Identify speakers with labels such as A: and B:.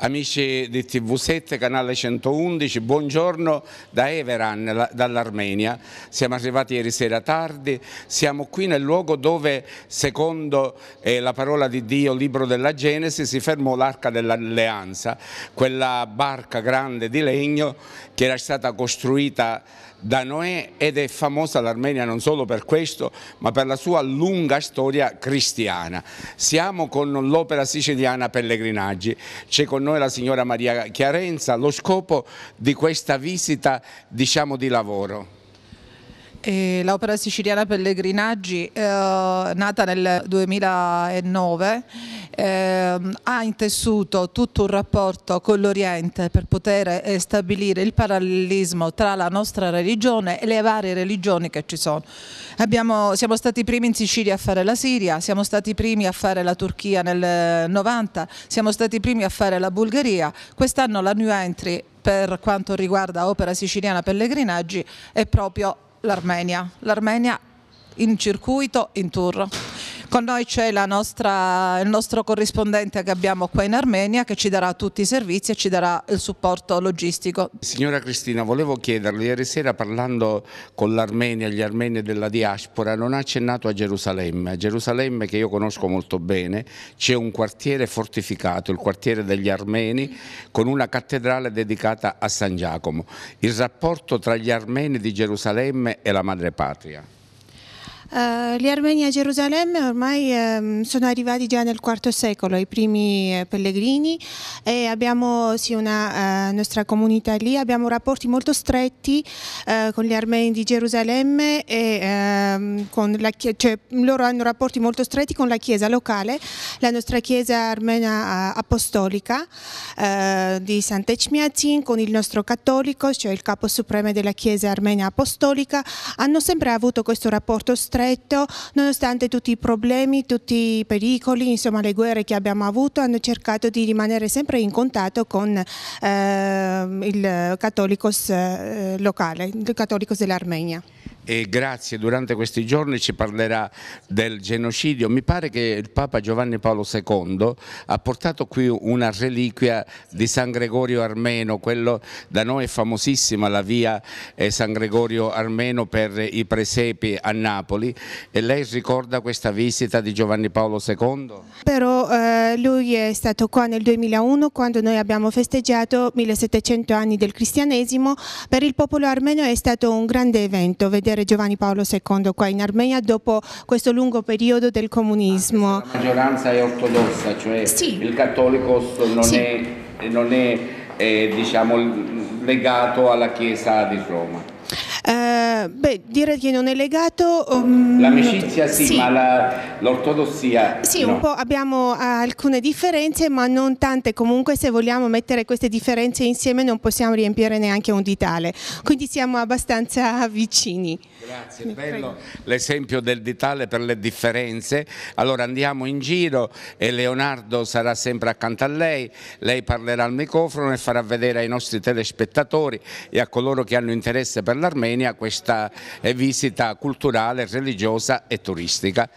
A: Amici di TV7, canale 111, buongiorno da Everan, dall'Armenia. Siamo arrivati ieri sera tardi, siamo qui nel luogo dove, secondo eh, la parola di Dio, libro della Genesi, si fermò l'arca dell'alleanza, quella barca grande di legno che era stata costruita da Noè ed è famosa l'Armenia non solo per questo ma per la sua lunga storia cristiana. Siamo con l'opera siciliana Pellegrinaggi, c'è con noi la signora Maria Chiarenza, lo scopo di questa visita diciamo di lavoro
B: l'opera siciliana Pellegrinaggi, eh, nata nel 2009, eh, ha intessuto tutto un rapporto con l'Oriente per poter eh, stabilire il parallelismo tra la nostra religione e le varie religioni che ci sono. Abbiamo, siamo stati i primi in Sicilia a fare la Siria, siamo stati i primi a fare la Turchia nel 90, siamo stati i primi a fare la Bulgaria, quest'anno la New Entry per quanto riguarda opera siciliana pellegrinaggi è proprio l'Armenia. L'Armenia in circuito, in tour. Con noi c'è il nostro corrispondente che abbiamo qua in Armenia che ci darà tutti i servizi e ci darà il supporto logistico.
A: Signora Cristina, volevo chiederle, ieri sera parlando con l'Armenia, gli armeni della diaspora, non ha accennato a Gerusalemme. A Gerusalemme che io conosco molto bene, c'è un quartiere fortificato, il quartiere degli armeni, con una cattedrale dedicata a San Giacomo. Il rapporto tra gli armeni di Gerusalemme e la madrepatria.
C: Uh, gli armeni a Gerusalemme ormai um, sono arrivati già nel IV secolo, i primi uh, pellegrini, e abbiamo sì, una uh, nostra comunità lì, abbiamo rapporti molto stretti con gli armeni di Gerusalemme e ehm, la, cioè, loro hanno rapporti molto stretti con la chiesa locale, la nostra chiesa armena apostolica di Sant'Ecmiatin con il nostro cattolico, cioè il capo supremo della chiesa armena apostolica, hanno sempre avuto questo rapporto stretto stretto, nonostante tutti i problemi, tutti i pericoli, insomma le guerre che abbiamo avuto, hanno cercato di rimanere sempre in contatto con eh, il Cattolicos eh, locale, il Cattolicos dell'Armenia
A: e grazie durante questi giorni ci parlerà del genocidio. Mi pare che il Papa Giovanni Paolo II ha portato qui una reliquia di San Gregorio Armeno, quello da noi è famosissima la via eh, San Gregorio Armeno per i presepi a Napoli e lei ricorda questa visita di Giovanni Paolo II?
C: Però eh, lui è stato qua nel 2001 quando noi abbiamo festeggiato 1700 anni del cristianesimo, per il popolo armeno è stato un grande evento vedere Padre Giovanni Paolo II qua in Armenia dopo questo lungo periodo del comunismo. Ah,
A: la maggioranza è ortodossa, cioè sì. il cattolico non sì. è, non è, è eh, diciamo, legato alla Chiesa di Roma.
C: Eh, eh, beh, dire che non è legato... Um, L'amicizia sì, sì, ma
A: l'ortodossia... Sì, no. un po'
C: abbiamo eh, alcune differenze, ma non tante. Comunque se vogliamo mettere queste differenze insieme non possiamo riempire neanche un ditale. Quindi siamo abbastanza vicini.
A: Grazie, Mi bello l'esempio del ditale per le differenze. Allora andiamo in giro e Leonardo sarà sempre accanto a lei, lei parlerà al microfono e farà vedere ai nostri telespettatori e a coloro che hanno interesse per l'Armenia questo offerta e eh, visita culturale, religiosa e turistica.